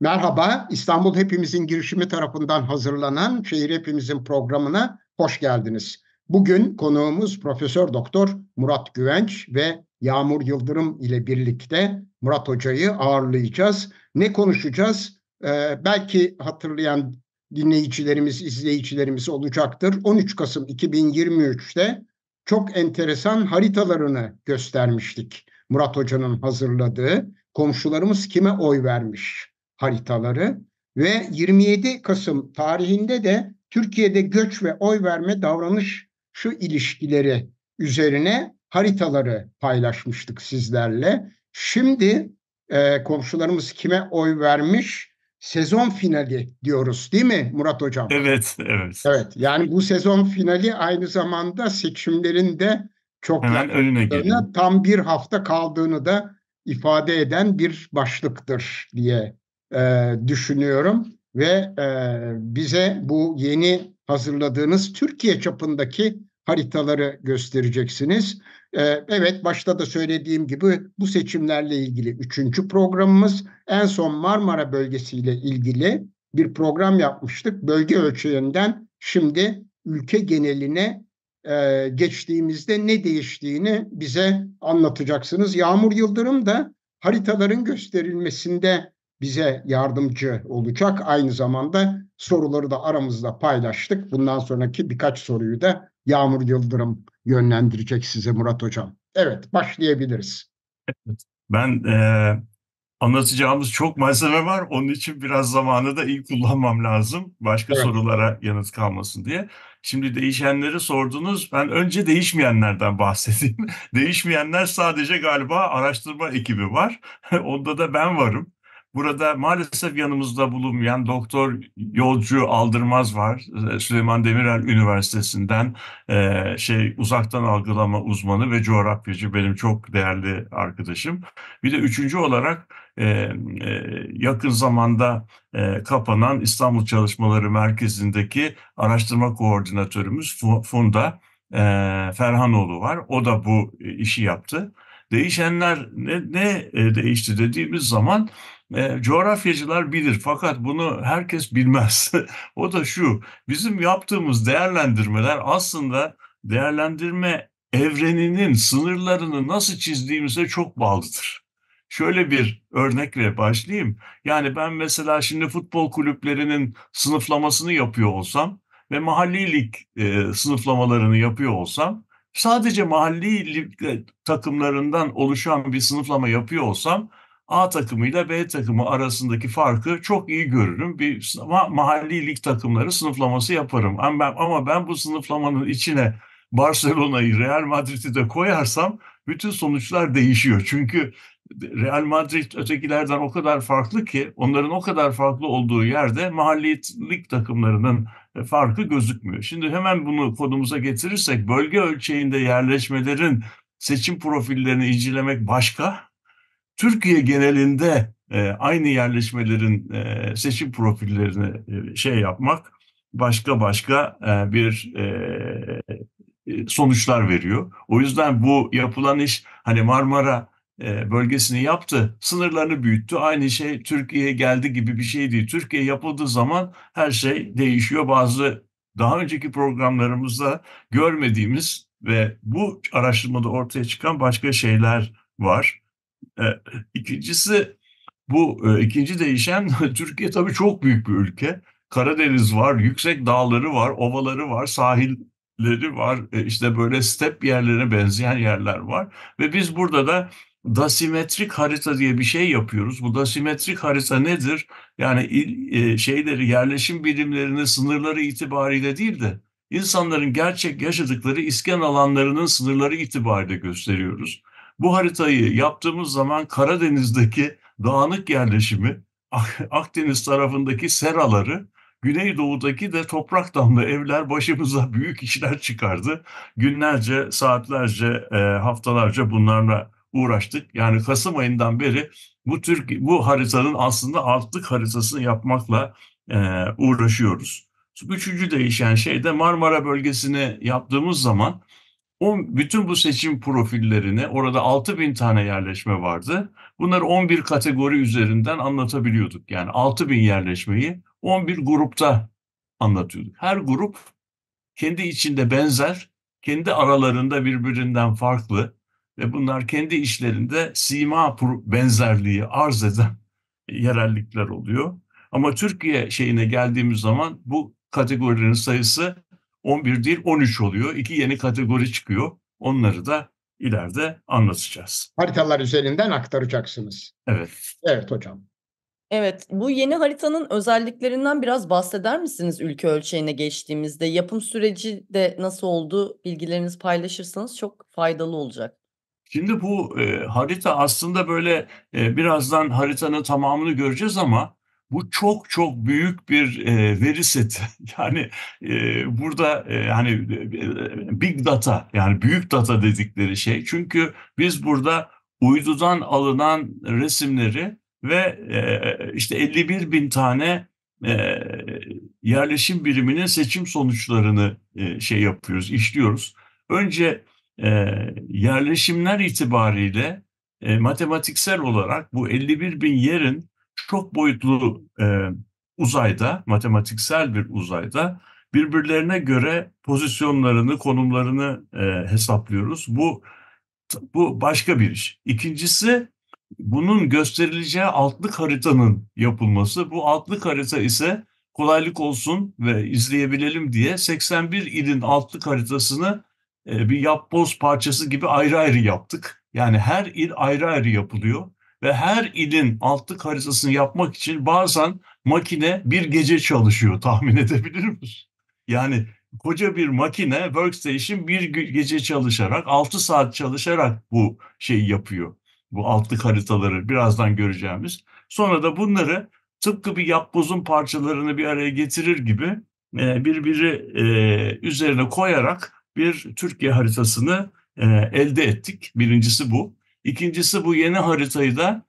Merhaba, İstanbul Hepimizin girişimi tarafından hazırlanan Şehir Hepimizin programına hoş geldiniz. Bugün konuğumuz Profesör Doktor Murat Güvenç ve Yağmur Yıldırım ile birlikte Murat Hoca'yı ağırlayacağız. Ne konuşacağız? Ee, belki hatırlayan dinleyicilerimiz, izleyicilerimiz olacaktır. 13 Kasım 2023'te çok enteresan haritalarını göstermiştik. Murat Hoca'nın hazırladığı komşularımız kime oy vermiş? haritaları ve 27 Kasım tarihinde de Türkiye'de göç ve oy verme davranış şu ilişkileri üzerine haritaları paylaşmıştık sizlerle. Şimdi e, komşularımız kime oy vermiş sezon finali diyoruz değil mi Murat Hocam? Evet, evet. Evet, yani bu sezon finali aynı zamanda seçimlerin de çok Hemen önüne geliyor. Tam bir hafta kaldığını da ifade eden bir başlıktır diye e, düşünüyorum ve e, bize bu yeni hazırladığınız Türkiye çapındaki haritaları göstereceksiniz. E, evet başta da söylediğim gibi bu seçimlerle ilgili üçüncü programımız en son Marmara bölgesiyle ilgili bir program yapmıştık. Bölge ölçeğinden şimdi ülke geneline e, geçtiğimizde ne değiştiğini bize anlatacaksınız. Yağmur Yıldırım da haritaların gösterilmesinde bize yardımcı olacak. Aynı zamanda soruları da aramızda paylaştık. Bundan sonraki birkaç soruyu da Yağmur Yıldırım yönlendirecek size Murat Hocam. Evet başlayabiliriz. Evet, ben e, anlatacağımız çok malzeme var. Onun için biraz zamanı da iyi kullanmam lazım. Başka evet. sorulara yanıt kalmasın diye. Şimdi değişenleri sordunuz. Ben önce değişmeyenlerden bahsedeyim. Değişmeyenler sadece galiba araştırma ekibi var. Onda da ben varım. Burada maalesef yanımızda bulunmayan Doktor Yolcu Aldırmaz var. Ee, Süleyman Demirel Üniversitesi'nden e, şey uzaktan algılama uzmanı ve coğrafyacı benim çok değerli arkadaşım. Bir de üçüncü olarak e, e, yakın zamanda kapanan İstanbul Çalışmaları Merkezi'ndeki araştırma koordinatörümüz Funda Ferhanoğlu var. O da bu işi yaptı. Değişenler ne, ne değişti dediğimiz zaman e, coğrafyacılar bilir fakat bunu herkes bilmez. o da şu, bizim yaptığımız değerlendirmeler aslında değerlendirme evreninin sınırlarını nasıl çizdiğimize çok bağlıdır. Şöyle bir örnekle başlayayım. Yani ben mesela şimdi futbol kulüplerinin sınıflamasını yapıyor olsam ve mahallilik e, sınıflamalarını yapıyor olsam sadece mahallilik e, takımlarından oluşan bir sınıflama yapıyor olsam A takımıyla B takımı arasındaki farkı çok iyi görürüm. Bir ama mahalli lig takımları sınıflaması yaparım. Ama ben, ama ben bu sınıflamanın içine Barcelona'yı, Real Madrid'i de koyarsam bütün sonuçlar değişiyor. Çünkü Real Madrid ötekilerden o kadar farklı ki onların o kadar farklı olduğu yerde mahalli lig takımlarının e, farkı gözükmüyor. Şimdi hemen bunu kodumuza getirirsek bölge ölçeğinde yerleşmelerin seçim profillerini incelemek başka Türkiye genelinde e, aynı yerleşmelerin e, seçim profillerini e, şey yapmak başka başka e, bir e, e, sonuçlar veriyor. O yüzden bu yapılan iş hani Marmara e, bölgesini yaptı, sınırlarını büyüttü. Aynı şey Türkiye'ye geldi gibi bir şey değil. Türkiye yapıldığı zaman her şey değişiyor. Bazı daha önceki programlarımızda görmediğimiz ve bu araştırmada ortaya çıkan başka şeyler var. E, ikincisi bu e, ikinci değişen Türkiye tabii çok büyük bir ülke. Karadeniz var, yüksek dağları var, ovaları var, sahilleri var, e, işte böyle step yerlerine benzeyen yerler var. Ve biz burada da dasimetrik harita diye bir şey yapıyoruz. Bu dasimetrik harita nedir? Yani il, e, şeyleri, yerleşim bilimlerinin sınırları itibariyle değil de insanların gerçek yaşadıkları iskan alanlarının sınırları itibariyle gösteriyoruz. Bu haritayı yaptığımız zaman Karadeniz'deki dağınık yerleşimi, Akdeniz tarafındaki seraları, Güneydoğu'daki de toprak damlı evler başımıza büyük işler çıkardı. Günlerce, saatlerce, e, haftalarca bunlarla uğraştık. Yani Kasım ayından beri bu Türk bu haritanın aslında altlık haritasını yapmakla e, uğraşıyoruz. Üçüncü değişen şey de Marmara bölgesini yaptığımız zaman o, bütün bu seçim profillerini orada 6 bin tane yerleşme vardı. Bunları 11 kategori üzerinden anlatabiliyorduk. Yani 6 bin yerleşmeyi 11 grupta anlatıyorduk. Her grup kendi içinde benzer, kendi aralarında birbirinden farklı ve bunlar kendi işlerinde sima benzerliği arz eden yerellikler oluyor. Ama Türkiye şeyine geldiğimiz zaman bu kategorilerin sayısı 11 değil 13 oluyor. İki yeni kategori çıkıyor. Onları da ileride anlatacağız. Haritalar üzerinden aktaracaksınız. Evet. Evet hocam. Evet, bu yeni haritanın özelliklerinden biraz bahseder misiniz ülke ölçeğine geçtiğimizde? Yapım süreci de nasıl oldu? Bilgileriniz paylaşırsanız çok faydalı olacak. Şimdi bu e, harita aslında böyle e, birazdan haritanın tamamını göreceğiz ama bu çok çok büyük bir e, veri seti. Yani e, burada e, hani e, e, big data yani büyük data dedikleri şey. Çünkü biz burada uydudan alınan resimleri ve e, işte 51 bin tane e, yerleşim biriminin seçim sonuçlarını e, şey yapıyoruz, işliyoruz. Önce e, yerleşimler itibariyle e, matematiksel olarak bu 51 bin yerin çok boyutlu e, uzayda, matematiksel bir uzayda birbirlerine göre pozisyonlarını, konumlarını e, hesaplıyoruz. Bu bu başka bir iş. İkincisi bunun gösterileceği altlık haritanın yapılması. Bu altlık harita ise kolaylık olsun ve izleyebilelim diye 81 ilin altlık haritasını e, bir yapboz parçası gibi ayrı ayrı yaptık. Yani her il ayrı ayrı yapılıyor ve her ilin altı haritasını yapmak için bazen makine bir gece çalışıyor tahmin edebilir misiniz? Yani koca bir makine workstation bir gece çalışarak 6 saat çalışarak bu şeyi yapıyor. Bu altı haritaları birazdan göreceğimiz. Sonra da bunları tıpkı bir yapbozun parçalarını bir araya getirir gibi e, birbiri e, üzerine koyarak bir Türkiye haritasını e, elde ettik. Birincisi bu. İkincisi bu yeni haritayı da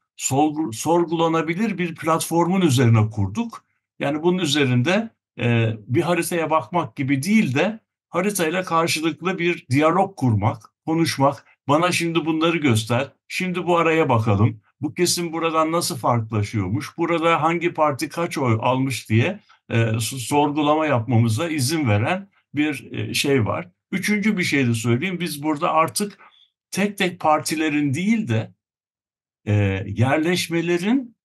sorgulanabilir bir platformun üzerine kurduk. Yani bunun üzerinde e, bir haritaya bakmak gibi değil de haritayla karşılıklı bir diyalog kurmak, konuşmak. Bana şimdi bunları göster, şimdi bu araya bakalım. Bu kesim buradan nasıl farklılaşıyormuş, burada hangi parti kaç oy almış diye e, sorgulama yapmamıza izin veren bir e, şey var. Üçüncü bir şey de söyleyeyim. Biz burada artık tek tek partilerin değil de e, yerleşmelerin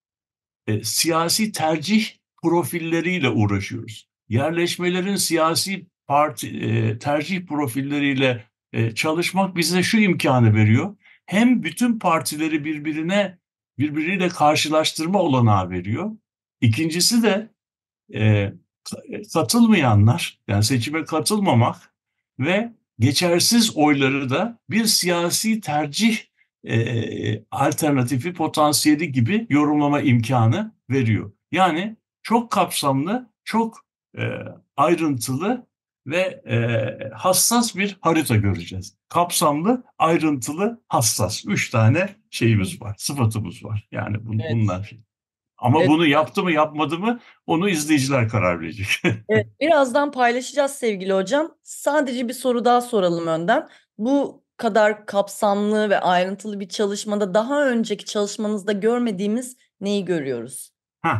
e, siyasi tercih profilleriyle uğraşıyoruz. Yerleşmelerin siyasi parti e, tercih profilleriyle e, çalışmak bize şu imkanı veriyor. Hem bütün partileri birbirine birbiriyle karşılaştırma olanağı veriyor. İkincisi de e, e katılmayanlar yani seçime katılmamak ve geçersiz oyları da bir siyasi tercih e, alternatifi potansiyeli gibi yorumlama imkanı veriyor. Yani çok kapsamlı, çok e, ayrıntılı ve e, hassas bir harita göreceğiz. Kapsamlı, ayrıntılı, hassas. Üç tane şeyimiz var, sıfatımız var. Yani bun, evet. bunlar. Ama evet. bunu yaptı mı yapmadı mı onu izleyiciler karar verecek. evet, birazdan paylaşacağız sevgili hocam. Sadece bir soru daha soralım önden. Bu kadar kapsamlı ve ayrıntılı bir çalışmada daha önceki çalışmanızda görmediğimiz neyi görüyoruz? Heh.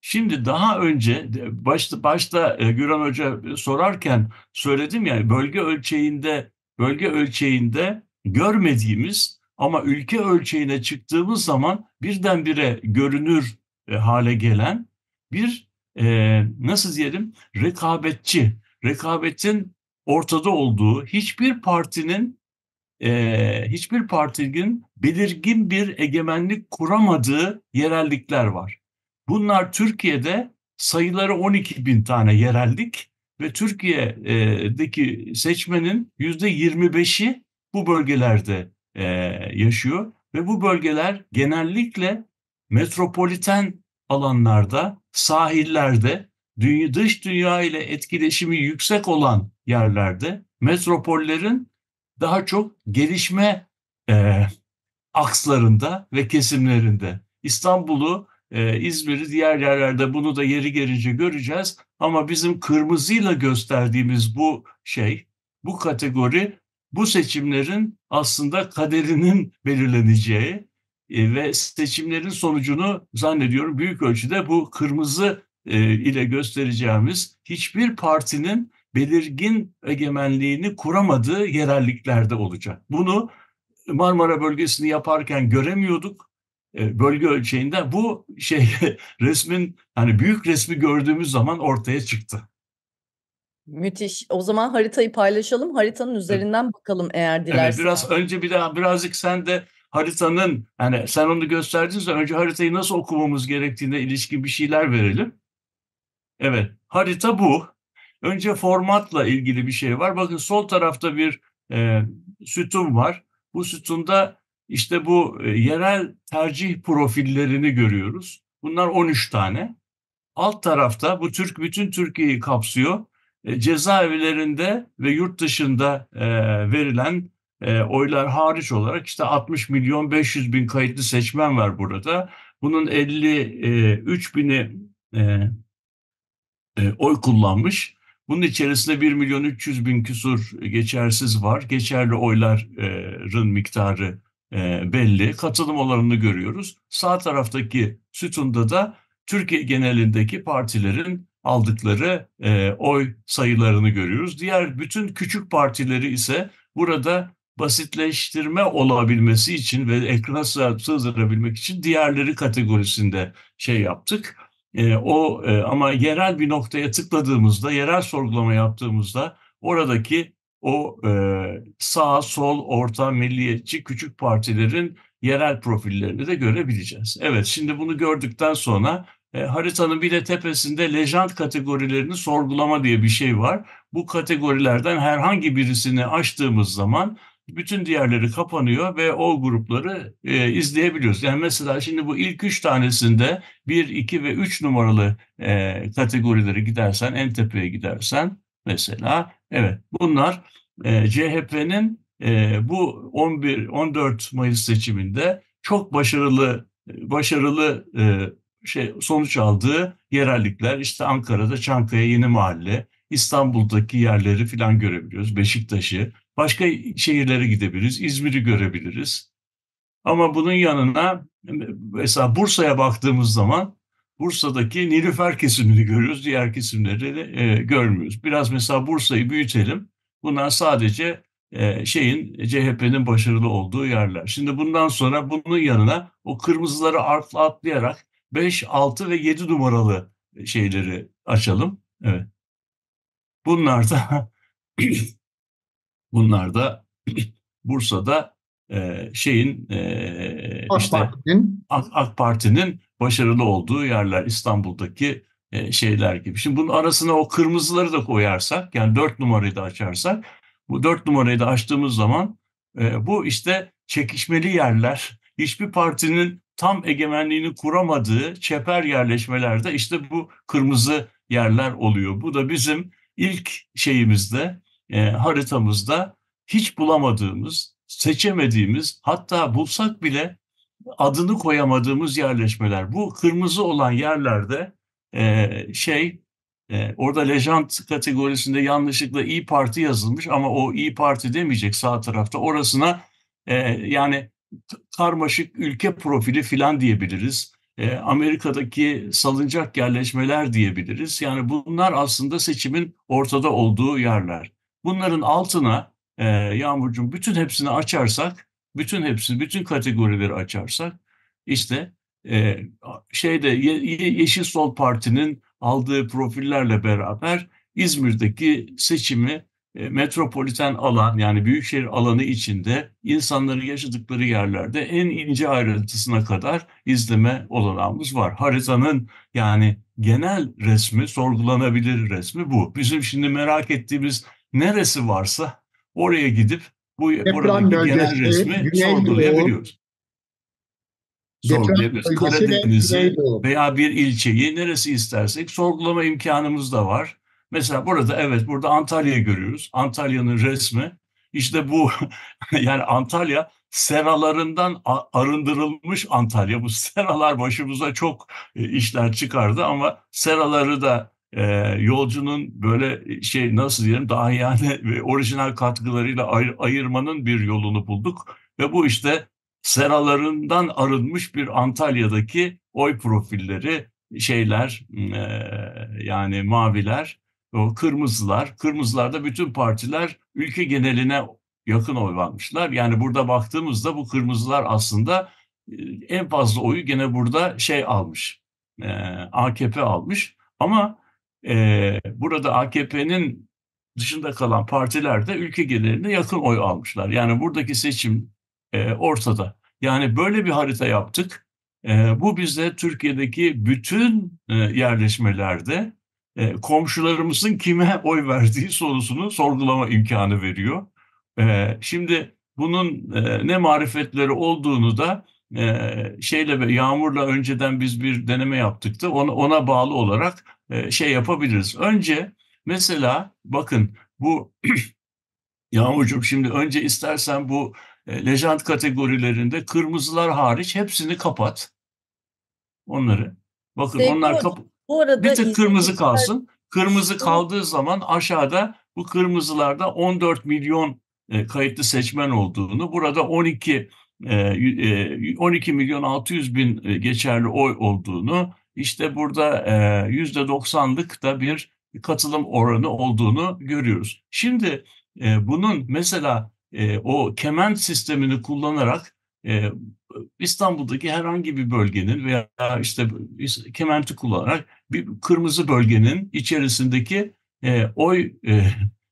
Şimdi daha önce başta, başta e, Güran Hoca sorarken söyledim ya bölge ölçeğinde bölge ölçeğinde görmediğimiz ama ülke ölçeğine çıktığımız zaman birdenbire görünür e, hale gelen bir e, nasıl diyelim rekabetçi, rekabetin ortada olduğu hiçbir partinin e, hiçbir partinin belirgin bir egemenlik kuramadığı yerellikler var. Bunlar Türkiye'de sayıları 12 bin tane yerellik ve Türkiye'deki seçmenin yüzde 25'i bu bölgelerde e, yaşıyor ve bu bölgeler genellikle metropoliten alanlarda, sahillerde, dünya, dış dünya ile etkileşimi yüksek olan yerlerde metropollerin daha çok gelişme e, akslarında ve kesimlerinde. İstanbul'u, e, İzmir'i diğer yerlerde bunu da yeri gelince göreceğiz. Ama bizim kırmızıyla gösterdiğimiz bu şey, bu kategori bu seçimlerin aslında kaderinin belirleneceği e, ve seçimlerin sonucunu zannediyorum büyük ölçüde bu kırmızı e, ile göstereceğimiz hiçbir partinin belirgin egemenliğini kuramadığı yerelliklerde olacak. Bunu Marmara bölgesini yaparken göremiyorduk e, bölge ölçeğinde bu şey resmin hani büyük resmi gördüğümüz zaman ortaya çıktı. Müthiş. O zaman haritayı paylaşalım. Haritanın üzerinden evet. bakalım eğer dilersen. Evet, biraz önce bir daha birazcık sen de haritanın hani sen onu gösterdin zaman önce haritayı nasıl okumamız gerektiğine ilişkin bir şeyler verelim. Evet harita bu. Önce formatla ilgili bir şey var. Bakın sol tarafta bir e, sütun var. Bu sütunda işte bu e, yerel tercih profillerini görüyoruz. Bunlar 13 tane. Alt tarafta bu Türk bütün Türkiye'yi kapsıyor. E, cezaevlerinde ve yurt dışında e, verilen e, oylar hariç olarak işte 60 milyon 500 bin kayıtlı seçmen var burada. Bunun 53 e, bini e, e, oy kullanmış. Bunun içerisinde 1 milyon 300 bin küsur geçersiz var. Geçerli oyların miktarı e, belli. Katılım oranını görüyoruz. Sağ taraftaki sütunda da Türkiye genelindeki partilerin aldıkları e, oy sayılarını görüyoruz. Diğer bütün küçük partileri ise burada basitleştirme olabilmesi için ve ekrana sığdırabilmek için diğerleri kategorisinde şey yaptık. E, o e, ama yerel bir noktaya tıkladığımızda, yerel sorgulama yaptığımızda oradaki o e, sağ, sol, orta, milliyetçi küçük partilerin yerel profillerini de görebileceğiz. Evet, şimdi bunu gördükten sonra e, haritanın bir de tepesinde lejant kategorilerini sorgulama diye bir şey var. Bu kategorilerden herhangi birisini açtığımız zaman bütün diğerleri kapanıyor ve o grupları e, izleyebiliyoruz. Yani mesela şimdi bu ilk üç tanesinde bir, iki ve üç numaralı e, kategorileri gidersen, en tepeye gidersen mesela evet bunlar e, CHP'nin e, bu 11-14 Mayıs seçiminde çok başarılı başarılı e, şey sonuç aldığı yerellikler işte Ankara'da Çankaya Yeni Mahalle, İstanbul'daki yerleri filan görebiliyoruz. Beşiktaş'ı, Başka şehirlere gidebiliriz. İzmir'i görebiliriz. Ama bunun yanına mesela Bursa'ya baktığımız zaman Bursa'daki Nilüfer kesimini görüyoruz. Diğer kesimleri de, e, görmüyoruz. Biraz mesela Bursa'yı büyütelim. Bunlar sadece e, şeyin CHP'nin başarılı olduğu yerler. Şimdi bundan sonra bunun yanına o kırmızıları artla atlayarak 5, 6 ve 7 numaralı şeyleri açalım. Evet. Bunlar da Bunlar da Bursa'da e, şeyin e, AK işte Parti'nin AK, AK Parti'nin başarılı olduğu yerler İstanbul'daki e, şeyler gibi. Şimdi bunun arasına o kırmızıları da koyarsak yani dört numarayı da açarsak bu dört numarayı da açtığımız zaman e, bu işte çekişmeli yerler hiçbir partinin tam egemenliğini kuramadığı çeper yerleşmelerde işte bu kırmızı yerler oluyor. Bu da bizim ilk şeyimizde e, haritamızda hiç bulamadığımız, seçemediğimiz, hatta bulsak bile adını koyamadığımız yerleşmeler. Bu kırmızı olan yerlerde e, şey e, orada lejant kategorisinde yanlışlıkla İyi Parti yazılmış ama o İyi Parti demeyecek sağ tarafta. Orasına e, yani karmaşık ülke profili filan diyebiliriz. E, Amerika'daki salıncak yerleşmeler diyebiliriz. Yani bunlar aslında seçimin ortada olduğu yerler. Bunların altına e, Yağmurcuğum bütün hepsini açarsak, bütün hepsini, bütün kategorileri açarsak işte e, şeyde Ye- Yeşil Sol Parti'nin aldığı profillerle beraber İzmir'deki seçimi e, metropoliten alan yani büyükşehir alanı içinde insanların yaşadıkları yerlerde en ince ayrıntısına kadar izleme olanağımız var. Haritanın yani genel resmi, sorgulanabilir resmi bu. Bizim şimdi merak ettiğimiz neresi varsa oraya gidip bu Deprem buradaki bölgesi, genel resmi sorgulayabiliyoruz. Sorgulayabiliriz. Karadeniz'i veya bir ilçeyi neresi istersek sorgulama imkanımız da var. Mesela burada evet burada Antalya görüyoruz. Antalya'nın resmi işte bu yani Antalya seralarından arındırılmış Antalya. Bu seralar başımıza çok e, işler çıkardı ama seraları da e, yolcunun böyle e, şey nasıl diyelim daha yani ve orijinal katkılarıyla ayır, ayırmanın bir yolunu bulduk. Ve bu işte seralarından arınmış bir Antalya'daki oy profilleri şeyler e, yani maviler o kırmızılar. Kırmızılarda bütün partiler ülke geneline yakın oy almışlar. Yani burada baktığımızda bu kırmızılar aslında e, en fazla oyu gene burada şey almış. AKP almış. Ama e, burada AKP'nin dışında kalan partiler de ülke geneline yakın oy almışlar. Yani buradaki seçim e, ortada. Yani böyle bir harita yaptık. E, bu bize Türkiye'deki bütün e, yerleşmelerde e, komşularımızın kime oy verdiği sorusunu sorgulama imkanı veriyor. E, şimdi bunun e, ne marifetleri olduğunu da e, şeyle ve yağmurla önceden biz bir deneme yaptık da ona, ona bağlı olarak e, şey yapabiliriz. Önce mesela bakın bu Yağmurcuğum şimdi önce istersen bu e, lejant kategorilerinde kırmızılar hariç hepsini kapat. Onları. Bakın Sevgili onlar kap bu arada bir tık kırmızı kalsın. Kırmızı kaldığı zaman aşağıda bu kırmızılarda 14 milyon e, kayıtlı seçmen olduğunu, burada 12 12 e, milyon 600 bin geçerli oy olduğunu işte burada yüzde %90'lık da bir katılım oranı olduğunu görüyoruz. Şimdi bunun mesela o kement sistemini kullanarak İstanbul'daki herhangi bir bölgenin veya işte kementi kullanarak bir kırmızı bölgenin içerisindeki oy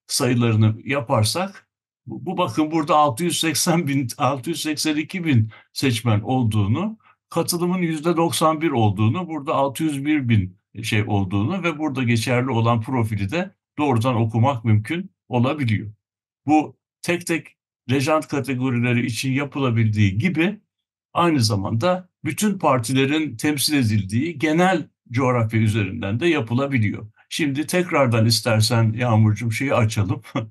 sayılarını yaparsak bu, bu bakın burada 680 bin 682 bin seçmen olduğunu katılımın %91 olduğunu, burada 601 bin şey olduğunu ve burada geçerli olan profili de doğrudan okumak mümkün olabiliyor. Bu tek tek lejant kategorileri için yapılabildiği gibi aynı zamanda bütün partilerin temsil edildiği genel coğrafya üzerinden de yapılabiliyor. Şimdi tekrardan istersen Yağmurcuğum şeyi açalım.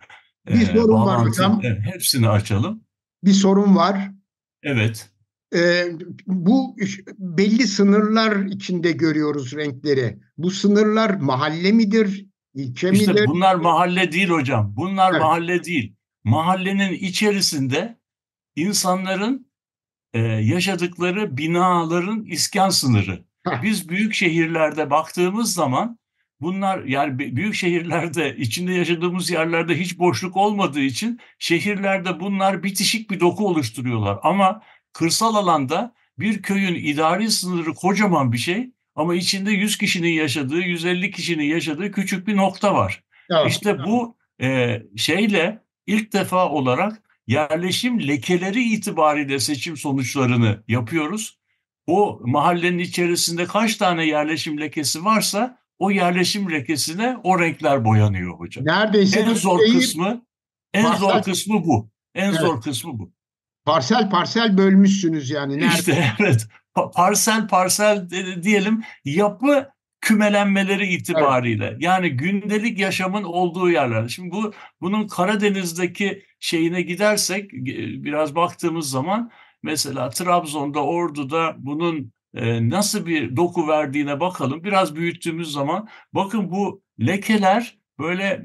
Bir ee, sorun var hocam. Hepsini açalım. Bir sorun var. Evet e, bu belli sınırlar içinde görüyoruz renkleri. Bu sınırlar mahalle midir, ilçe işte midir? bunlar mahalle değil hocam. Bunlar evet. mahalle değil. Mahallenin içerisinde insanların e, yaşadıkları binaların iskan sınırı. Heh. Biz büyük şehirlerde baktığımız zaman bunlar yani büyük şehirlerde içinde yaşadığımız yerlerde hiç boşluk olmadığı için şehirlerde bunlar bitişik bir doku oluşturuyorlar. Ama kırsal alanda bir köyün idari sınırı kocaman bir şey ama içinde 100 kişinin yaşadığı, 150 kişinin yaşadığı küçük bir nokta var. Evet, işte evet. bu e, şeyle ilk defa olarak yerleşim lekeleri itibariyle seçim sonuçlarını yapıyoruz. O mahallenin içerisinde kaç tane yerleşim lekesi varsa o yerleşim lekesine o renkler boyanıyor hocam. Neredeyse en zor kısmı en zor kısmı bu. En evet. zor kısmı bu. Parsel parsel bölmüşsünüz yani. Nerede? İşte evet. Pa- parsel parsel diyelim yapı kümelenmeleri itibariyle. Evet. Yani gündelik yaşamın olduğu yerler. Şimdi bu bunun Karadeniz'deki şeyine gidersek biraz baktığımız zaman mesela Trabzon'da, Ordu'da bunun e, nasıl bir doku verdiğine bakalım. Biraz büyüttüğümüz zaman bakın bu lekeler böyle e,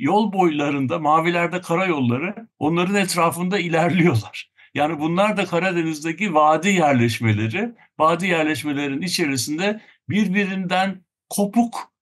yol boylarında, mavilerde karayolları onların etrafında ilerliyorlar. Yani bunlar da Karadeniz'deki vadi yerleşmeleri, vadi yerleşmelerin içerisinde birbirinden kopuk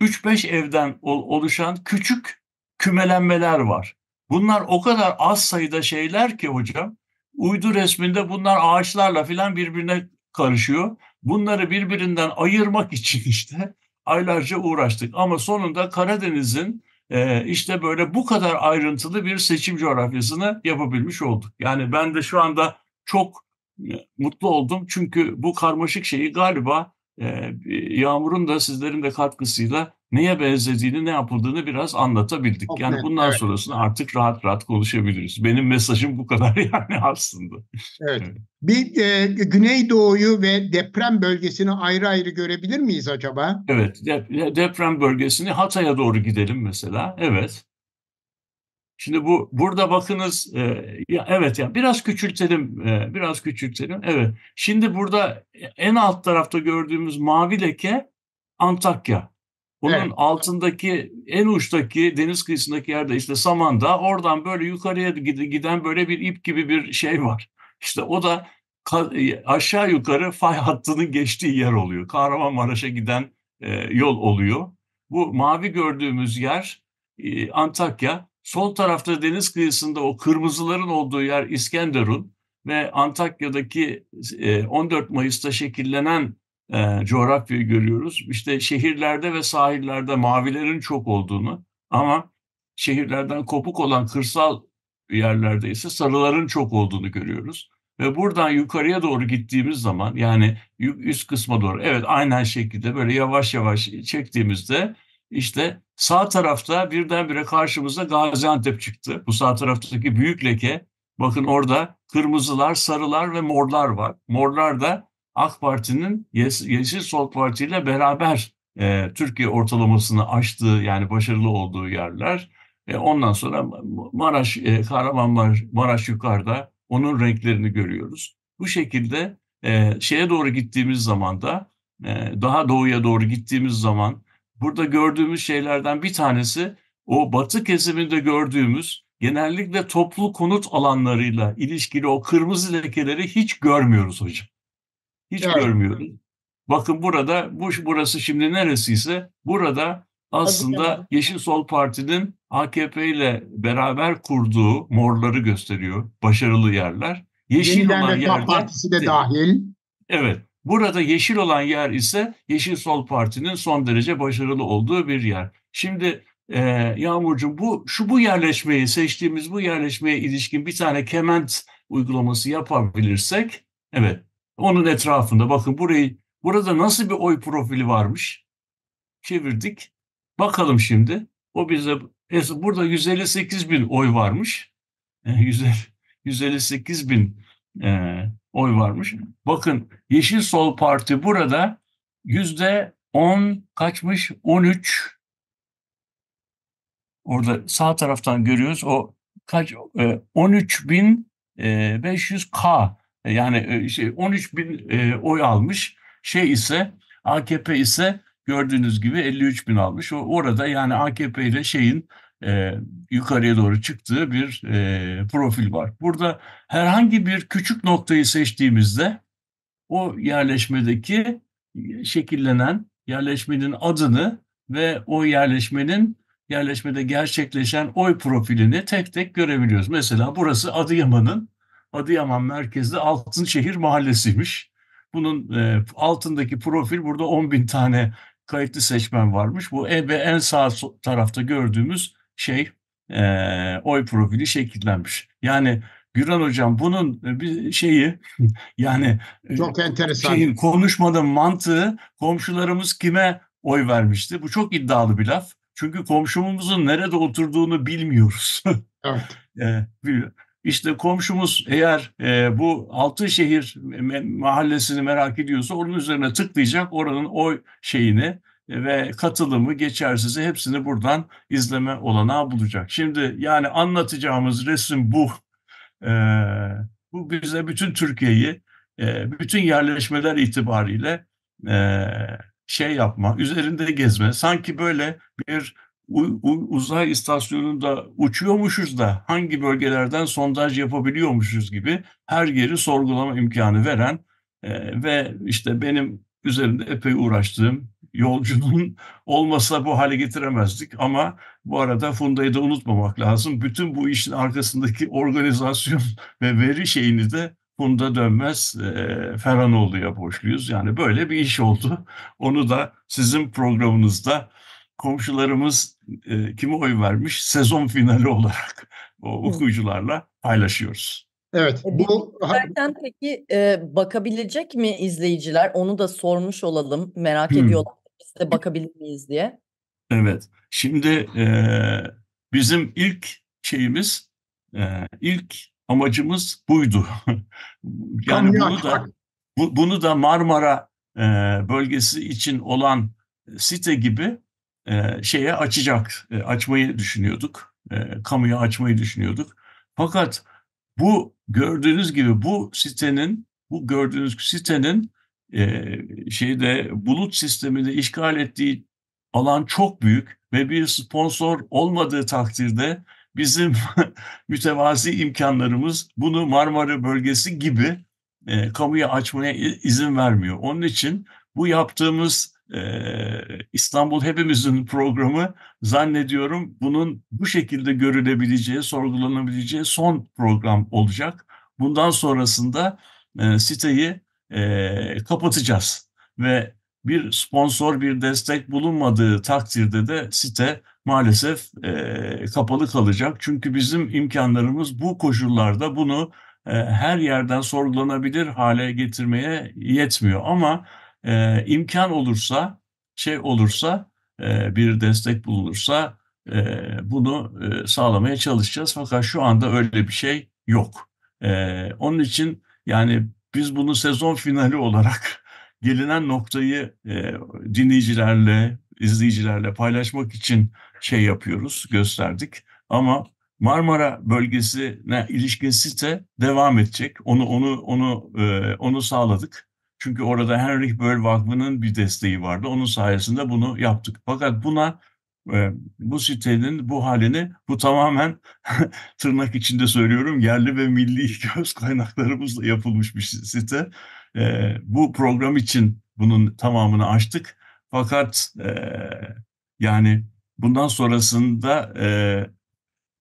3-5 evden oluşan küçük kümelenmeler var. Bunlar o kadar az sayıda şeyler ki hocam, uydu resminde bunlar ağaçlarla filan birbirine karışıyor. Bunları birbirinden ayırmak için işte aylarca uğraştık. Ama sonunda Karadeniz'in e, işte böyle bu kadar ayrıntılı bir seçim coğrafyasını yapabilmiş olduk. Yani ben de şu anda çok e, mutlu oldum çünkü bu karmaşık şeyi galiba e, Yağmur'un da sizlerin de katkısıyla neye benzediğini, ne yapıldığını biraz anlatabildik. Okay, yani bundan evet. sonrasını artık rahat rahat konuşabiliriz. Benim mesajım bu kadar yani aslında. Evet. evet. Bir e, Güneydoğu'yu ve deprem bölgesini ayrı ayrı görebilir miyiz acaba? Evet. De, deprem bölgesini Hatay'a doğru gidelim mesela. Evet. Şimdi bu burada bakınız e, ya evet ya biraz küçültelim e, biraz küçültelim evet. Şimdi burada e, en alt tarafta gördüğümüz mavi leke Antakya. Bunun evet. altındaki en uçtaki deniz kıyısındaki yerde işte Saman'da oradan böyle yukarıya giden böyle bir ip gibi bir şey var. İşte o da e, aşağı yukarı fay hattının geçtiği yer oluyor. Kahramanmaraş'a giden e, yol oluyor. Bu mavi gördüğümüz yer e, Antakya. Sol tarafta deniz kıyısında o kırmızıların olduğu yer İskenderun ve Antakya'daki e, 14 Mayıs'ta şekillenen e, coğrafyayı görüyoruz. İşte şehirlerde ve sahillerde mavilerin çok olduğunu ama şehirlerden kopuk olan kırsal yerlerde ise sarıların çok olduğunu görüyoruz. Ve buradan yukarıya doğru gittiğimiz zaman yani üst kısma doğru evet aynen şekilde böyle yavaş yavaş çektiğimizde işte sağ tarafta birdenbire karşımıza Gaziantep çıktı. Bu sağ taraftaki büyük leke bakın orada kırmızılar, sarılar ve morlar var. Morlar da AK Parti'nin Yeşil Sol Parti ile beraber e, Türkiye ortalamasını aştığı yani başarılı olduğu yerler. E, ondan sonra Maraş, e, Kahramanmaraş Maraş yukarıda onun renklerini görüyoruz. Bu şekilde e, şeye doğru gittiğimiz zaman da e, daha doğuya doğru gittiğimiz zaman burada gördüğümüz şeylerden bir tanesi o batı kesiminde gördüğümüz genellikle toplu konut alanlarıyla ilişkili o kırmızı lekeleri hiç görmüyoruz hocam. Hiç yani. görmüyoruz. Bakın burada, bu burası şimdi neresiyse burada aslında Yeşil Sol Parti'nin AKP ile beraber kurduğu morları gösteriyor. Başarılı yerler. Yeşil Yeniden olan yerler Partisi de dahil. Evet. Burada yeşil olan yer ise Yeşil Sol Parti'nin son derece başarılı olduğu bir yer. Şimdi e, Yağmurcuğum bu şu bu yerleşmeyi seçtiğimiz bu yerleşmeye ilişkin bir tane kement uygulaması yapabilirsek evet onun etrafında bakın burayı burada nasıl bir oy profili varmış çevirdik. Bakalım şimdi. O bize burada 158 bin oy varmış. 158 e, bin e, oy varmış. Bakın Yeşil Sol Parti burada yüzde 10 kaçmış? 13 orada sağ taraftan görüyoruz o kaç e, 500 e, K e, yani e, şey, 13 bin e, oy almış. Şey ise AKP ise gördüğünüz gibi 53 bin almış. O, orada yani AKP ile şeyin e, yukarıya doğru çıktığı bir e, profil var. Burada herhangi bir küçük noktayı seçtiğimizde o yerleşmedeki şekillenen yerleşmenin adını ve o yerleşmenin yerleşmede gerçekleşen oy profilini tek tek görebiliyoruz. Mesela burası Adıyaman'ın Adıyaman merkezli Altınşehir Mahallesi'ymiş. Bunun e, altındaki profil burada 10 bin tane kayıtlı seçmen varmış. Bu en, ve en sağ tarafta gördüğümüz şey e, oy profili şekillenmiş. Yani Güran Hocam bunun e, bir şeyi yani e, çok enteresan. Şeyin, konuşmanın mantığı komşularımız kime oy vermişti? Bu çok iddialı bir laf. Çünkü komşumuzun nerede oturduğunu bilmiyoruz. Evet. e, işte komşumuz eğer e, bu Altınşehir mahallesini merak ediyorsa onun üzerine tıklayacak oranın oy şeyini e, ve katılımı, geçersizi hepsini buradan izleme olanağı bulacak. Şimdi yani anlatacağımız resim bu. E, bu bize bütün Türkiye'yi, e, bütün yerleşmeler itibariyle e, şey yapma, üzerinde gezme, sanki böyle bir uzay istasyonunda uçuyormuşuz da hangi bölgelerden sondaj yapabiliyormuşuz gibi her yeri sorgulama imkanı veren e, ve işte benim üzerinde epey uğraştığım yolcunun olmasa bu hale getiremezdik ama bu arada Funda'yı da unutmamak lazım. Bütün bu işin arkasındaki organizasyon ve veri şeyini de Funda Dönmez e, Ferhanoğlu'ya borçluyuz. Yani böyle bir iş oldu. Onu da sizin programınızda komşularımız e, kime oy vermiş sezon finali olarak o okuyucularla paylaşıyoruz. Evet. E, bu zaten peki e, bakabilecek mi izleyiciler? Onu da sormuş olalım. Merak hmm. ediyorlar. Biz de bakabilir miyiz diye. Evet. Şimdi e, bizim ilk şeyimiz, e, ilk amacımız buydu. yani bunu da bu, bunu da Marmara e, bölgesi için olan site gibi e, şeye açacak, e, açmayı düşünüyorduk. E, kamuya açmayı düşünüyorduk. Fakat bu gördüğünüz gibi bu sitenin, bu gördüğünüz sitenin e, şeyde bulut sisteminde işgal ettiği alan çok büyük ve bir sponsor olmadığı takdirde bizim mütevazi imkanlarımız bunu Marmara bölgesi gibi e, kamuya açmaya izin vermiyor. Onun için bu yaptığımız İstanbul Hepimizin programı zannediyorum bunun bu şekilde görülebileceği, sorgulanabileceği son program olacak. Bundan sonrasında siteyi e, kapatacağız ve bir sponsor, bir destek bulunmadığı takdirde de site maalesef e, kapalı kalacak. Çünkü bizim imkanlarımız bu koşullarda bunu e, her yerden sorgulanabilir hale getirmeye yetmiyor. Ama e, imkan olursa, şey olursa, e, bir destek bulunursa e, bunu e, sağlamaya çalışacağız. Fakat şu anda öyle bir şey yok. E, onun için yani biz bunu sezon finali olarak gelinen noktayı e, dinleyicilerle, izleyicilerle paylaşmak için şey yapıyoruz, gösterdik. Ama Marmara bölgesine ilişkin site devam edecek. Onu onu onu e, onu sağladık. Çünkü orada Henrik Böll Vakfı'nın bir desteği vardı. Onun sayesinde bunu yaptık. Fakat buna e, bu sitenin bu halini bu tamamen tırnak içinde söylüyorum yerli ve milli göz kaynaklarımızla yapılmış bir site. E, bu program için bunun tamamını açtık. Fakat e, yani bundan sonrasında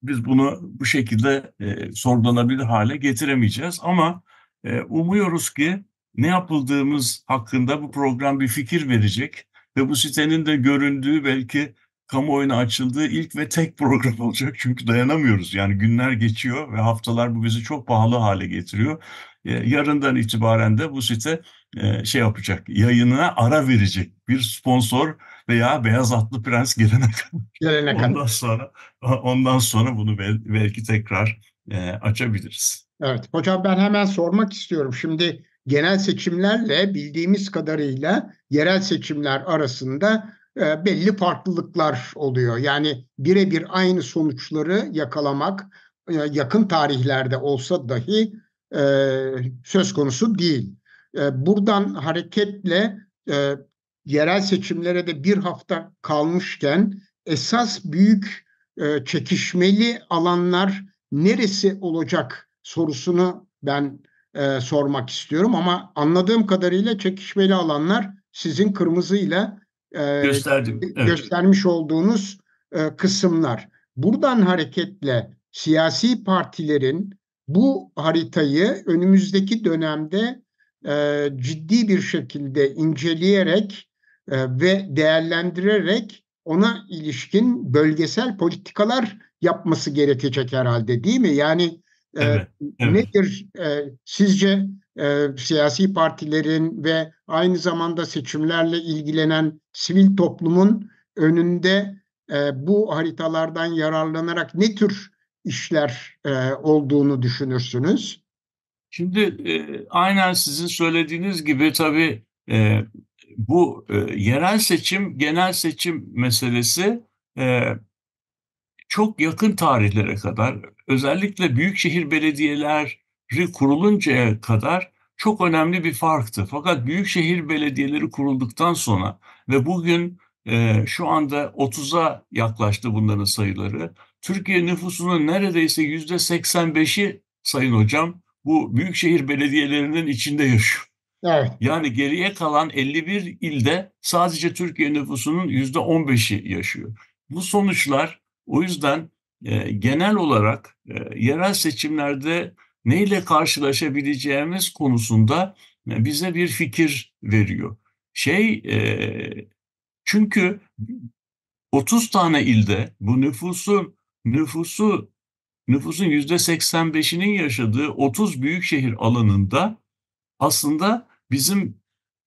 biz bunu bu şekilde sorgulanabilir hale getiremeyeceğiz. Ama umuyoruz ki ne yapıldığımız hakkında bu program bir fikir verecek ve bu sitenin de göründüğü belki kamuoyuna açıldığı ilk ve tek program olacak. Çünkü dayanamıyoruz. Yani günler geçiyor ve haftalar bu bizi çok pahalı hale getiriyor. Ee, yarından itibaren de bu site e, şey yapacak, yayınına ara verecek bir sponsor veya Beyaz Atlı Prens gelene kadar. Gelene kadar. Ondan sonra, ondan sonra bunu belki tekrar e, açabiliriz. Evet hocam ben hemen sormak istiyorum. Şimdi genel seçimlerle bildiğimiz kadarıyla yerel seçimler arasında e, belli farklılıklar oluyor. Yani birebir aynı sonuçları yakalamak e, yakın tarihlerde olsa dahi e, söz konusu değil. buradan hareketle yerel seçimlere de bir hafta kalmışken esas büyük çekişmeli alanlar neresi olacak sorusunu ben e, sormak istiyorum ama anladığım kadarıyla çekişmeli alanlar sizin kırmızı ile e, Gösterdim, evet. göstermiş olduğunuz e, kısımlar. Buradan hareketle siyasi partilerin bu haritayı önümüzdeki dönemde e, ciddi bir şekilde inceleyerek e, ve değerlendirerek ona ilişkin bölgesel politikalar yapması gerekecek herhalde değil mi? Yani ee, evet, evet. Nedir e, sizce e, siyasi partilerin ve aynı zamanda seçimlerle ilgilenen sivil toplumun önünde e, bu haritalardan yararlanarak ne tür işler e, olduğunu düşünürsünüz? Şimdi e, aynen sizin söylediğiniz gibi tabii e, bu e, yerel seçim, genel seçim meselesi e, çok yakın tarihlere kadar özellikle büyükşehir belediyeleri kuruluncaya kadar çok önemli bir farktı. Fakat büyükşehir belediyeleri kurulduktan sonra ve bugün e, şu anda 30'a yaklaştı bunların sayıları. Türkiye nüfusunun neredeyse yüzde 85'i sayın hocam bu büyükşehir belediyelerinin içinde yaşıyor. Evet. Yani geriye kalan 51 ilde sadece Türkiye nüfusunun yüzde 15'i yaşıyor. Bu sonuçlar o yüzden e, genel olarak e, yerel seçimlerde neyle karşılaşabileceğimiz konusunda e, bize bir fikir veriyor. Şey e, çünkü 30 tane ilde bu nüfusun nüfusu nüfusun yüzde 85'inin yaşadığı 30 büyük şehir alanında aslında bizim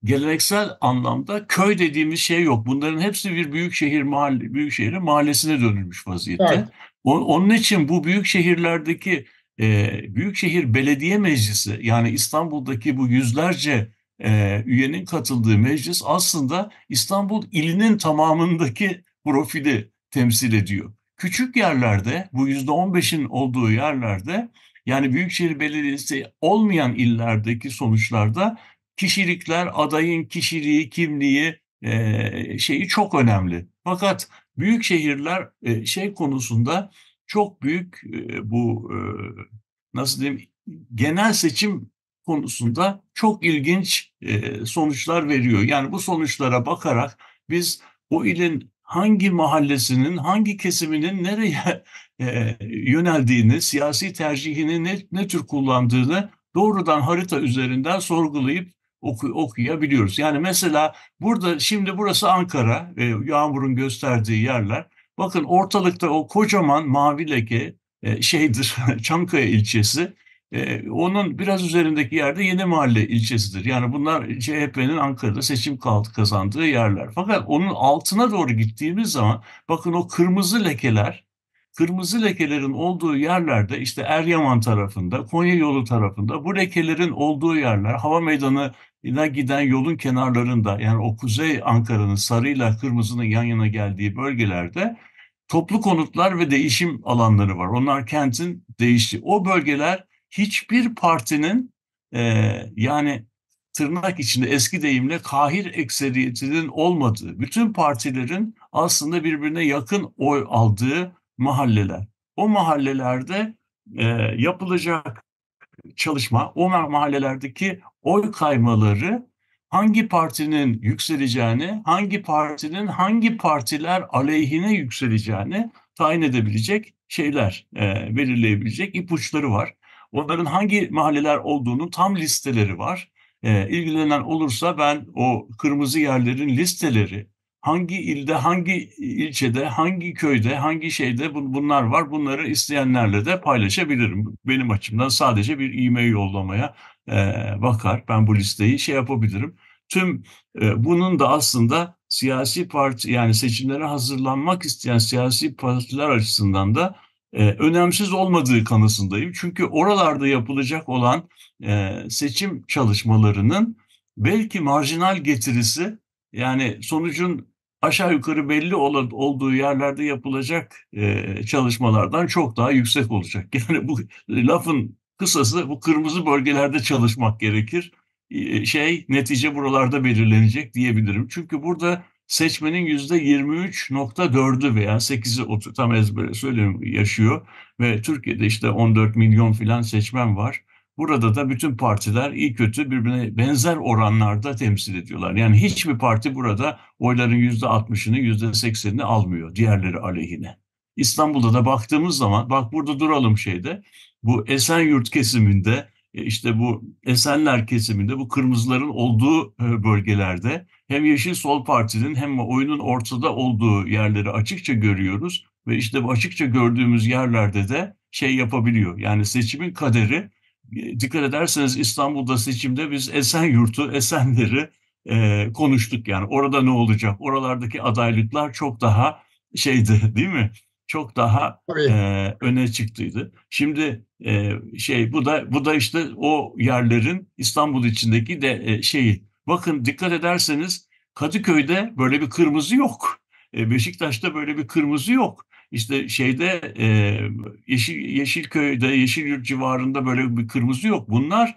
geleneksel anlamda köy dediğimiz şey yok. Bunların hepsi bir büyük şehir mahalle, büyük şehir mahallesine dönülmüş vaziyette. Evet. Onun için bu büyük şehirlerdeki e, şehir Belediye Meclisi yani İstanbul'daki bu yüzlerce e, üyenin katıldığı meclis aslında İstanbul ilinin tamamındaki profili temsil ediyor. Küçük yerlerde bu yüzde on beşin olduğu yerlerde yani Büyükşehir Belediyesi olmayan illerdeki sonuçlarda kişilikler, adayın kişiliği, kimliği e, şeyi çok önemli. Fakat büyük şehirler e, şey konusunda çok büyük e, bu e, nasıl diyeyim genel seçim konusunda çok ilginç e, sonuçlar veriyor. Yani bu sonuçlara bakarak biz o ilin hangi mahallesinin, hangi kesiminin nereye e, yöneldiğini, siyasi tercihini ne, ne tür kullandığını doğrudan harita üzerinden sorgulayıp oku, okuyabiliyoruz. Yani mesela burada şimdi burası Ankara, e, Yağmur'un gösterdiği yerler. Bakın ortalıkta o kocaman mavi leke e, şeydir, Çankaya ilçesi. E, onun biraz üzerindeki yerde Yeni Mahalle ilçesidir. Yani bunlar CHP'nin Ankara'da seçim kazandığı yerler. Fakat onun altına doğru gittiğimiz zaman bakın o kırmızı lekeler, kırmızı lekelerin olduğu yerlerde işte Eryaman tarafında, Konya yolu tarafında bu lekelerin olduğu yerler, hava meydanı na giden yolun kenarlarında yani o kuzey Ankara'nın sarıyla kırmızının yan yana geldiği bölgelerde toplu konutlar ve değişim alanları var. Onlar kentin değişti. O bölgeler hiçbir partinin e, yani tırnak içinde eski deyimle kahir ekseriyetinin olmadığı, bütün partilerin aslında birbirine yakın oy aldığı mahalleler. O mahallelerde e, yapılacak çalışma, o mahallelerdeki oy kaymaları hangi partinin yükseleceğini, hangi partinin hangi partiler aleyhine yükseleceğini tayin edebilecek şeyler, e, belirleyebilecek ipuçları var. Onların hangi mahalleler olduğunu tam listeleri var. E, ilgilenen olursa ben o kırmızı yerlerin listeleri, hangi ilde, hangi ilçede, hangi köyde, hangi şeyde bun, bunlar var. Bunları isteyenlerle de paylaşabilirim. Benim açımdan sadece bir e-mail yollamaya e, bakar. Ben bu listeyi şey yapabilirim. Tüm e, bunun da aslında siyasi parti yani seçimlere hazırlanmak isteyen siyasi partiler açısından da e, önemsiz olmadığı kanısındayım. Çünkü oralarda yapılacak olan e, seçim çalışmalarının belki marjinal getirisi yani sonucun aşağı yukarı belli olan, olduğu yerlerde yapılacak e, çalışmalardan çok daha yüksek olacak. Yani bu lafın Kısası bu kırmızı bölgelerde çalışmak gerekir. Ee, şey netice buralarda belirlenecek diyebilirim. Çünkü burada seçmenin yüzde 23.4'ü veya 8'i tam ezbere söyleyeyim yaşıyor ve Türkiye'de işte 14 milyon filan seçmen var. Burada da bütün partiler iyi kötü birbirine benzer oranlarda temsil ediyorlar. Yani hiçbir parti burada oyların yüzde %60'ını, yüzde %80'ini almıyor diğerleri aleyhine. İstanbul'da da baktığımız zaman bak burada duralım şeyde bu Esenyurt kesiminde e, işte bu Esenler kesiminde bu kırmızıların olduğu e, bölgelerde hem Yeşil Sol Parti'nin hem oyunun ortada olduğu yerleri açıkça görüyoruz ve işte bu açıkça gördüğümüz yerlerde de şey yapabiliyor. Yani seçimin kaderi e, dikkat ederseniz İstanbul'da seçimde biz Esenyurt'u, Esenler'i e, konuştuk yani orada ne olacak? Oralardaki adaylıklar çok daha şeydi değil mi? çok daha e, öne çıktıydı. Şimdi e, şey bu da bu da işte o yerlerin İstanbul içindeki de e, şeyi. Bakın dikkat ederseniz Kadıköy'de böyle bir kırmızı yok. E, Beşiktaş'ta böyle bir kırmızı yok. İşte şeyde e, Yeşil Yeşilköy'de, Yeşilyurt civarında böyle bir kırmızı yok. Bunlar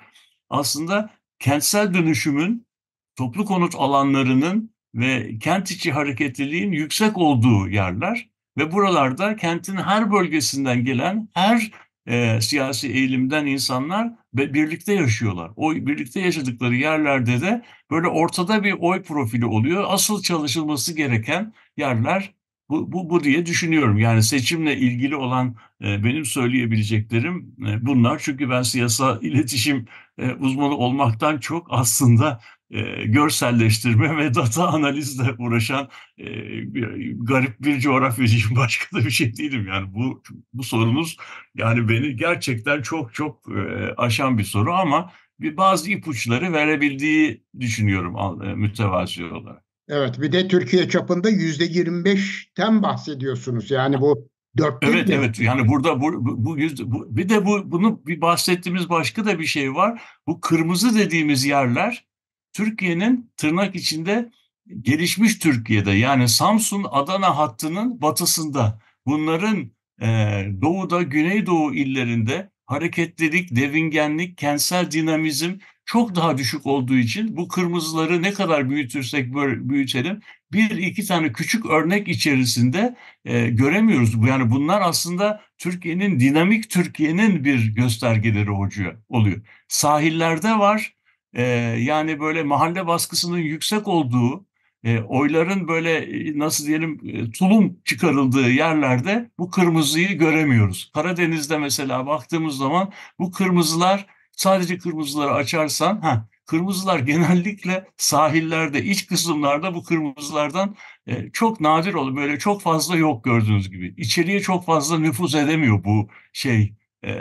aslında kentsel dönüşümün, toplu konut alanlarının ve kent içi hareketliliğin yüksek olduğu yerler. Ve buralarda kentin her bölgesinden gelen her e, siyasi eğilimden insanlar birlikte yaşıyorlar. O birlikte yaşadıkları yerlerde de böyle ortada bir oy profili oluyor. Asıl çalışılması gereken yerler bu, bu, bu diye düşünüyorum. Yani seçimle ilgili olan e, benim söyleyebileceklerim e, bunlar. Çünkü ben siyasa iletişim e, uzmanı olmaktan çok aslında e, görselleştirme ve data analizle uğraşan e, garip bir coğrafyacıyım. Başka da bir şey değilim. Yani bu bu sorunuz yani beni gerçekten çok çok e, aşan bir soru ama bir bazı ipuçları verebildiği düşünüyorum e, mütevazi olarak. Evet bir de Türkiye çapında yüzde 25'ten bahsediyorsunuz. Yani bu dört. Evet de. evet yani burada bu, bu, bu, yüzde, bu bir de bu bunu bir bahsettiğimiz başka da bir şey var. Bu kırmızı dediğimiz yerler Türkiye'nin tırnak içinde gelişmiş Türkiye'de yani Samsun Adana hattının batısında bunların e, doğuda güneydoğu illerinde hareketlilik, devingenlik, kentsel dinamizm çok daha düşük olduğu için bu kırmızıları ne kadar büyütürsek büyütelim bir iki tane küçük örnek içerisinde e, göremiyoruz. Yani bunlar aslında Türkiye'nin dinamik Türkiye'nin bir göstergeleri oluyor. Sahillerde var e, yani böyle mahalle baskısının yüksek olduğu, e, oyların böyle nasıl diyelim tulum çıkarıldığı yerlerde bu kırmızıyı göremiyoruz. Karadeniz'de mesela baktığımız zaman bu kırmızılar sadece kırmızıları açarsan ha kırmızılar genellikle sahillerde iç kısımlarda bu kırmızılardan e, çok nadir olur. Böyle çok fazla yok gördüğünüz gibi. İçeriye çok fazla nüfuz edemiyor bu şey e,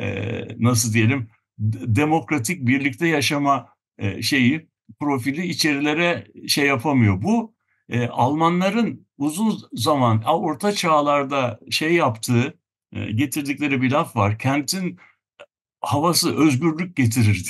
nasıl diyelim demokratik birlikte yaşama e, şeyi profili içerilere şey yapamıyor. Bu e, Almanların uzun zaman orta çağlarda şey yaptığı e, getirdikleri bir laf var. Kentin havası özgürlük getirirdi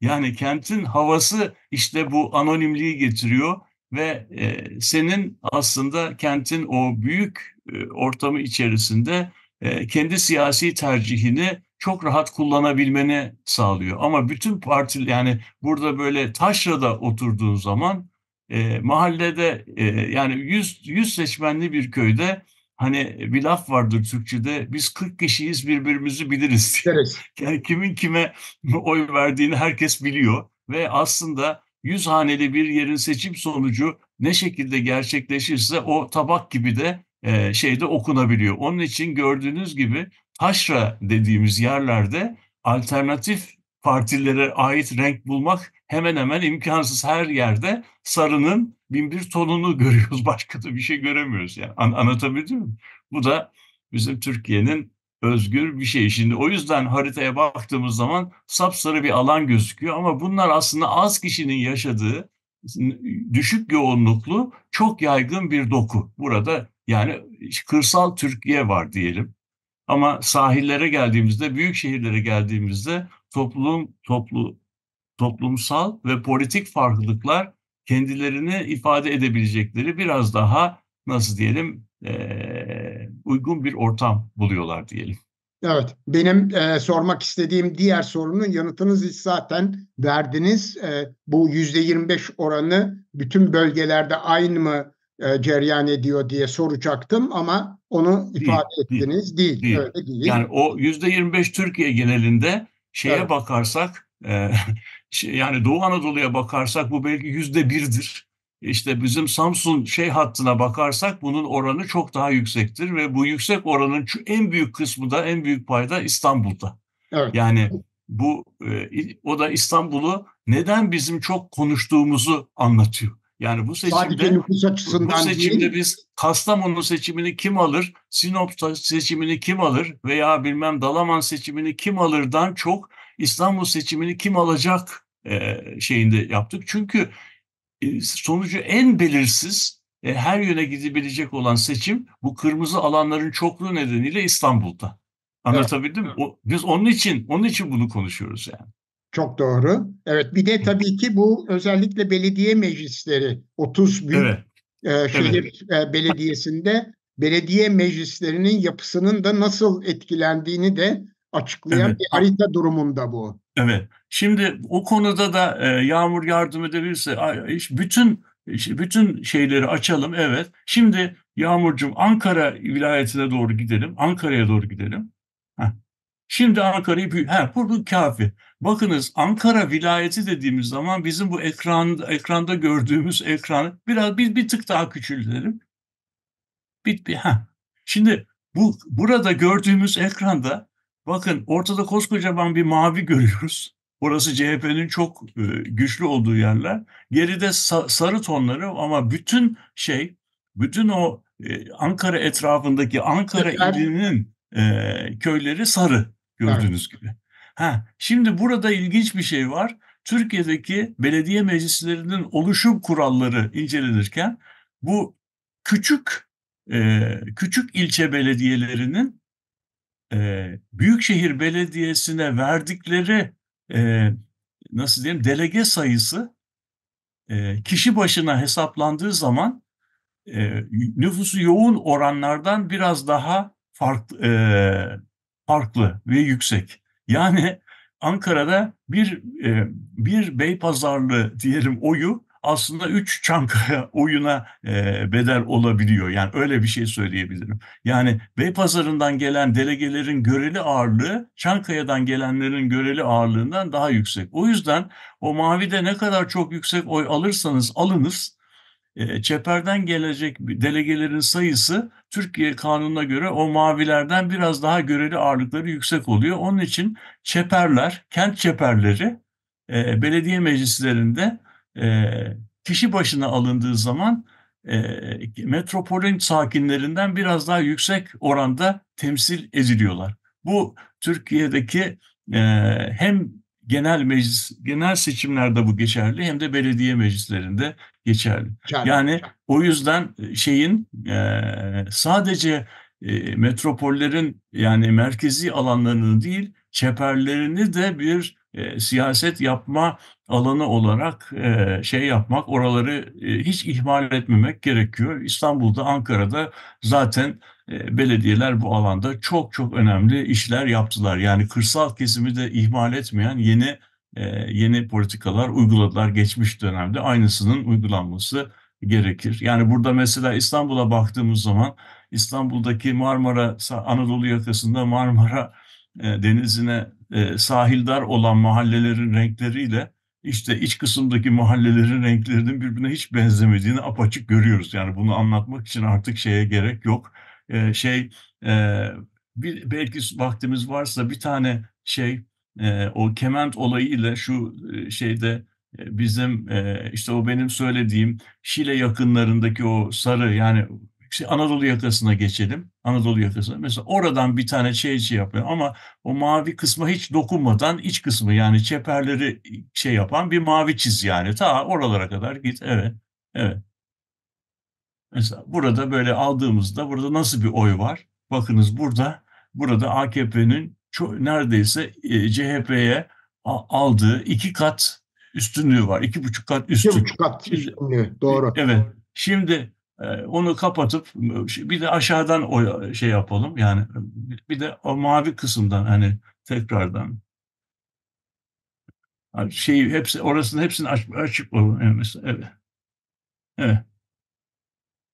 Yani kentin havası işte bu anonimliği getiriyor ve e, senin aslında kentin o büyük e, ortamı içerisinde e, kendi siyasi tercihini çok rahat kullanabilmeni sağlıyor. Ama bütün parti yani burada böyle taşrada oturduğun zaman e, mahallede e, yani 100, 100 seçmenli bir köyde hani bir laf vardır Türkçe'de biz 40 kişiyiz birbirimizi biliriz. Evet. Yani kimin kime oy verdiğini herkes biliyor ve aslında 100 haneli bir yerin seçim sonucu ne şekilde gerçekleşirse o tabak gibi de e, şeyde okunabiliyor. Onun için gördüğünüz gibi haşra dediğimiz yerlerde alternatif partilere ait renk bulmak hemen hemen imkansız her yerde sarının bin bir tonunu görüyoruz. Başka da bir şey göremiyoruz. Yani An anlatabildim mi? Bu da bizim Türkiye'nin özgür bir şey. Şimdi o yüzden haritaya baktığımız zaman sapsarı bir alan gözüküyor ama bunlar aslında az kişinin yaşadığı düşük yoğunluklu çok yaygın bir doku. Burada yani kırsal Türkiye var diyelim. Ama sahillere geldiğimizde, büyük şehirlere geldiğimizde toplum toplu toplumsal ve politik farklılıklar kendilerini ifade edebilecekleri biraz daha nasıl diyelim e, uygun bir ortam buluyorlar diyelim. Evet, benim e, sormak istediğim diğer sorunun yanıtınız zaten verdiniz. E, bu yüzde 25 oranı bütün bölgelerde aynı mı e, cereyan ediyor diye soracaktım ama onu ifade değil, ettiniz değil. değil. Öyle değil. Yani o yüzde 25 Türkiye genelinde şeye evet. bakarsak e, şey, yani Doğu Anadolu'ya bakarsak bu belki yüzde birdir. İşte bizim Samsun şey hattına bakarsak bunun oranı çok daha yüksektir ve bu yüksek oranın en büyük kısmı da en büyük payda İstanbul'da. Evet. Yani bu e, o da İstanbul'u neden bizim çok konuştuğumuzu anlatıyor. Yani bu seçimde nüfus açısından bu seçimde değil. biz Kastamonu seçimini kim alır, Sinop seçimini kim alır veya bilmem Dalaman seçimini kim alırdan çok İstanbul seçimini kim alacak e, şeyinde yaptık. Çünkü e, sonucu en belirsiz e, her yöne gidebilecek olan seçim bu kırmızı alanların çokluğu nedeniyle İstanbul'da. Anlatabildim evet. mi? O, biz onun için onun için bunu konuşuyoruz yani. Çok doğru. Evet bir de tabii ki bu özellikle belediye meclisleri 30 büyük evet. e, şehir evet. e, belediyesinde belediye meclislerinin yapısının da nasıl etkilendiğini de açıklayan evet. bir harita durumunda bu. Evet. Şimdi o konuda da e, yağmur yardım edebilirse bütün bütün şeyleri açalım evet. Şimdi Yağmurcuğum Ankara vilayetine doğru gidelim. Ankara'ya doğru gidelim. Heh. Şimdi Ankara'yı büyü... He, bu kafi. Bakınız Ankara vilayeti dediğimiz zaman bizim bu ekran, ekranda gördüğümüz ekranı biraz bir, bir tık daha küçültelim. Bit bir ha. Şimdi bu burada gördüğümüz ekranda bakın ortada koskocaman bir mavi görüyoruz. Orası CHP'nin çok e, güçlü olduğu yerler. Geride sa- sarı tonları ama bütün şey, bütün o e, Ankara etrafındaki Ankara ilinin e, köyleri sarı gördüğünüz evet. gibi. Ha, şimdi burada ilginç bir şey var. Türkiye'deki belediye meclislerinin oluşum kuralları incelenirken bu küçük e, küçük ilçe belediyelerinin e, büyükşehir belediyesine verdikleri e, nasıl diyeyim delege sayısı e, kişi başına hesaplandığı zaman e, nüfusu yoğun oranlardan biraz daha farklı e, farklı ve yüksek. Yani Ankara'da bir e, bir Pazarlı diyelim oyu aslında üç Çankaya oyuna e, bedel olabiliyor. Yani öyle bir şey söyleyebilirim. Yani Bey Pazarından gelen delegelerin göreli ağırlığı Çankaya'dan gelenlerin göreli ağırlığından daha yüksek. O yüzden o mavide ne kadar çok yüksek oy alırsanız alınız e, çeperden gelecek delegelerin sayısı Türkiye kanununa göre o mavilerden biraz daha göreli ağırlıkları yüksek oluyor. Onun için çeperler, kent çeperleri e, belediye meclislerinde e, kişi başına alındığı zaman e, metropolün sakinlerinden biraz daha yüksek oranda temsil ediliyorlar. Bu Türkiye'deki e, hem genel meclis genel seçimlerde bu geçerli hem de belediye meclislerinde geçerli. geçerli. Yani o yüzden e, şeyin e, sadece e, metropollerin yani merkezi alanlarını değil çeperlerini de bir e, siyaset yapma alanı olarak e, şey yapmak, oraları e, hiç ihmal etmemek gerekiyor. İstanbul'da, Ankara'da zaten e, belediyeler bu alanda çok çok önemli işler yaptılar. Yani kırsal kesimi de ihmal etmeyen yeni e, yeni politikalar uyguladılar geçmiş dönemde. Aynısının uygulanması gerekir. Yani burada mesela İstanbul'a baktığımız zaman İstanbul'daki Marmara, Anadolu yakasında Marmara e, denizine e, sahildar olan mahallelerin renkleriyle işte iç kısımdaki mahallelerin renklerinin birbirine hiç benzemediğini apaçık görüyoruz. Yani bunu anlatmak için artık şeye gerek yok. Ee, şey e, bir, belki vaktimiz varsa bir tane şey e, o kement olayı ile şu e, şeyde e, bizim e, işte o benim söylediğim Şile yakınlarındaki o sarı yani işte Anadolu yakasına geçelim. Anadolu yakasına. Mesela oradan bir tane çeyici şey yapıyor ama o mavi kısma hiç dokunmadan iç kısmı yani çeperleri şey yapan bir mavi çiz yani. Ta oralara kadar git. Evet. Evet. Mesela burada böyle aldığımızda burada nasıl bir oy var? Bakınız burada burada AKP'nin çok, neredeyse e, CHP'ye aldığı iki kat üstünlüğü var. iki buçuk kat üstünlüğü. İki buçuk kat üstünlüğü, doğru. E, evet. Şimdi e, onu kapatıp bir de aşağıdan o şey yapalım yani bir de o mavi kısımdan hani tekrardan şey hepsi orasının hepsini açık, açık olur. mesela, evet. evet.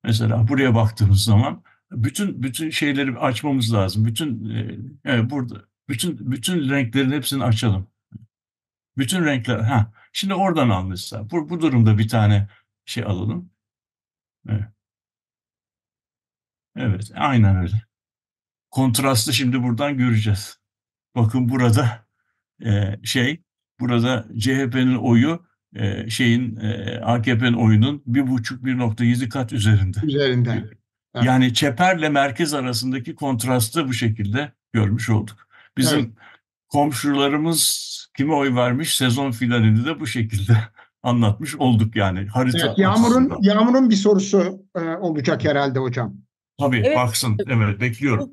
Mesela buraya baktığımız zaman bütün bütün şeyleri açmamız lazım. Bütün e, burada bütün bütün renklerin hepsini açalım. Bütün renkler ha. Şimdi oradan almışsa bu, bu durumda bir tane şey alalım. Evet. Evet, aynen öyle. Kontrastı şimdi buradan göreceğiz. Bakın burada e, şey, burada CHP'nin oyu e, şeyin e, AKP'nin oyunun bir buçuk bir nokta yedi kat üzerinde. Üzerinde. Yani çeperle merkez arasındaki kontrastı bu şekilde görmüş olduk. Bizim evet. komşularımız kime oy vermiş sezon filanını da bu şekilde anlatmış olduk yani harita. Evet, yağmur'un aslında. Yağmur'un bir sorusu e, olacak herhalde hocam. Tabii evet. baksın evet bekliyorum.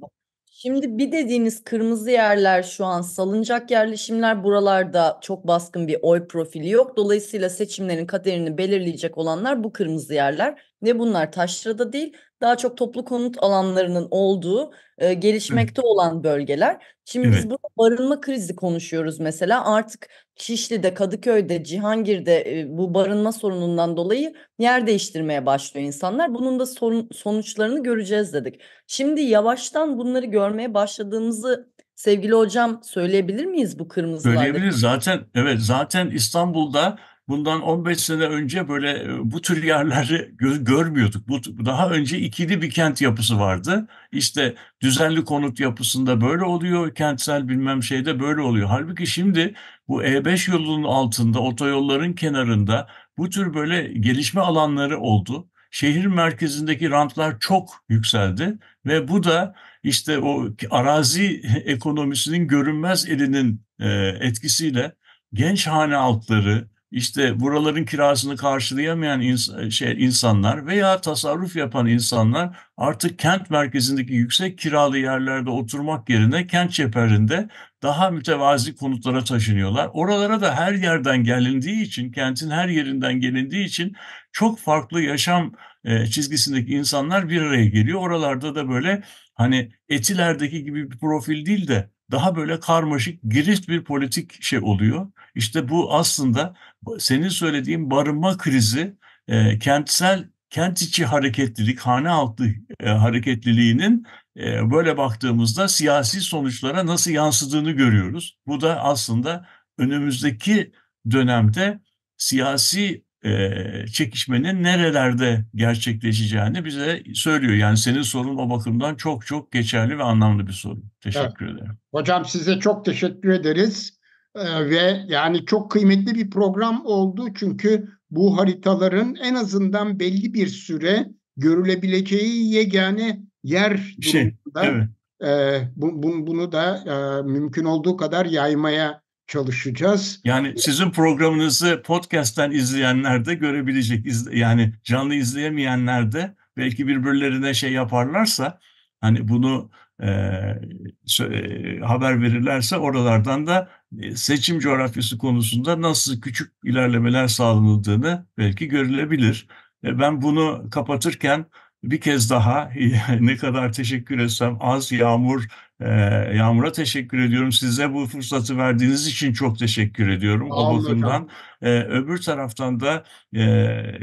Şimdi bir dediğiniz kırmızı yerler şu an salınacak yerleşimler buralarda çok baskın bir oy profili yok. Dolayısıyla seçimlerin kaderini belirleyecek olanlar bu kırmızı yerler. Ve bunlar taşrada değil, daha çok toplu konut alanlarının olduğu, e, gelişmekte olan bölgeler. Şimdi evet. biz bu barınma krizi konuşuyoruz mesela. Artık Şişli'de, Kadıköy'de, Cihangir'de e, bu barınma sorunundan dolayı yer değiştirmeye başlıyor insanlar. Bunun da sorun, sonuçlarını göreceğiz dedik. Şimdi yavaştan bunları görmeye başladığımızı sevgili hocam söyleyebilir miyiz bu kırmızılarda? Söyleyebiliriz zaten. Evet zaten İstanbul'da bundan 15 sene önce böyle e, bu tür yerleri görmüyorduk. Bu daha önce ikili bir kent yapısı vardı. İşte düzenli konut yapısında böyle oluyor, kentsel bilmem şeyde böyle oluyor. Halbuki şimdi bu E5 yolunun altında, otoyolların kenarında bu tür böyle gelişme alanları oldu. Şehir merkezindeki rantlar çok yükseldi ve bu da işte o arazi ekonomisinin görünmez elinin e, etkisiyle genç hane altları, işte buraların kirasını karşılayamayan ins şey, insanlar veya tasarruf yapan insanlar artık kent merkezindeki yüksek kiralı yerlerde oturmak yerine kent çeperinde daha mütevazi konutlara taşınıyorlar. Oralara da her yerden gelindiği için, kentin her yerinden gelindiği için çok farklı yaşam e, çizgisindeki insanlar bir araya geliyor. Oralarda da böyle hani etilerdeki gibi bir profil değil de daha böyle karmaşık, girift bir politik şey oluyor. İşte bu aslında senin söylediğin barınma krizi, e, kentsel, kent içi hareketlilik, hane altı e, hareketliliğinin e, böyle baktığımızda siyasi sonuçlara nasıl yansıdığını görüyoruz. Bu da aslında önümüzdeki dönemde siyasi e, çekişmenin nerelerde gerçekleşeceğini bize söylüyor. Yani senin sorun o bakımdan çok çok geçerli ve anlamlı bir soru. Teşekkür evet. ederim. Hocam size çok teşekkür ederiz. Ee, ve yani çok kıymetli bir program oldu çünkü bu haritaların en azından belli bir süre görülebileceği yegane yer şey, durumunda. Evet. E, bu, bu, bunu da e, mümkün olduğu kadar yaymaya çalışacağız. Yani sizin programınızı podcast'ten izleyenler de görebilecek. Yani canlı izleyemeyenler de belki birbirlerine şey yaparlarsa hani bunu e, e haber verirlerse oralardan da e, seçim coğrafyası konusunda nasıl küçük ilerlemeler sağlanıldığını belki görülebilir. E, ben bunu kapatırken bir kez daha ne kadar teşekkür etsem az Yağmur ee, Yağmur'a teşekkür ediyorum. Size bu fırsatı verdiğiniz için çok teşekkür ediyorum. Anladım. O bakımdan e, öbür taraftan da e,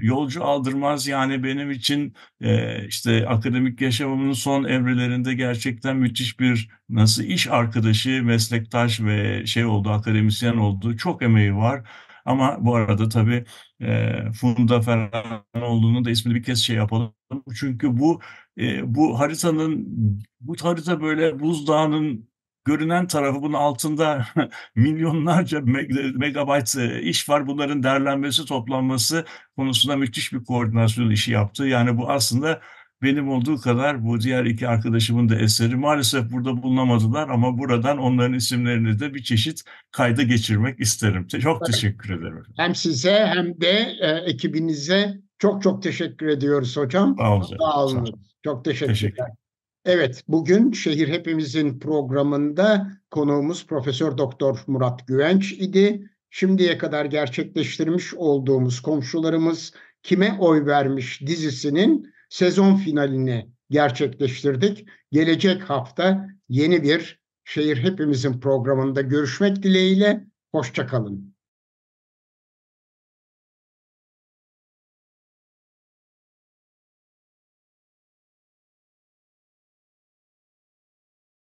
yolcu aldırmaz yani benim için e, işte akademik yaşamımın son evrelerinde gerçekten müthiş bir nasıl iş arkadaşı, meslektaş ve şey oldu akademisyen oldu. Çok emeği var. Ama bu arada tabii e, Funda Ferhanoğlu'nun da ismini bir kez şey yapalım. Çünkü bu e, bu haritanın bu harita böyle buzdağının görünen tarafı bunun altında milyonlarca megabayt e, iş var. Bunların derlenmesi, toplanması konusunda müthiş bir koordinasyon işi yaptı. Yani bu aslında benim olduğu kadar bu diğer iki arkadaşımın da eseri maalesef burada bulunamadılar ama buradan onların isimlerini de bir çeşit kayda geçirmek isterim. Çok teşekkür ederim. Hem size hem de e, ekibinize çok çok teşekkür ediyoruz hocam. Sağ olun. Çok teşekkürler. Teşekkür. Evet, bugün Şehir Hepimizin programında konuğumuz Profesör Doktor Murat Güvenç idi. Şimdiye kadar gerçekleştirmiş olduğumuz komşularımız kime oy vermiş dizisinin sezon finalini gerçekleştirdik. Gelecek hafta yeni bir Şehir Hepimizin programında görüşmek dileğiyle. Hoşçakalın.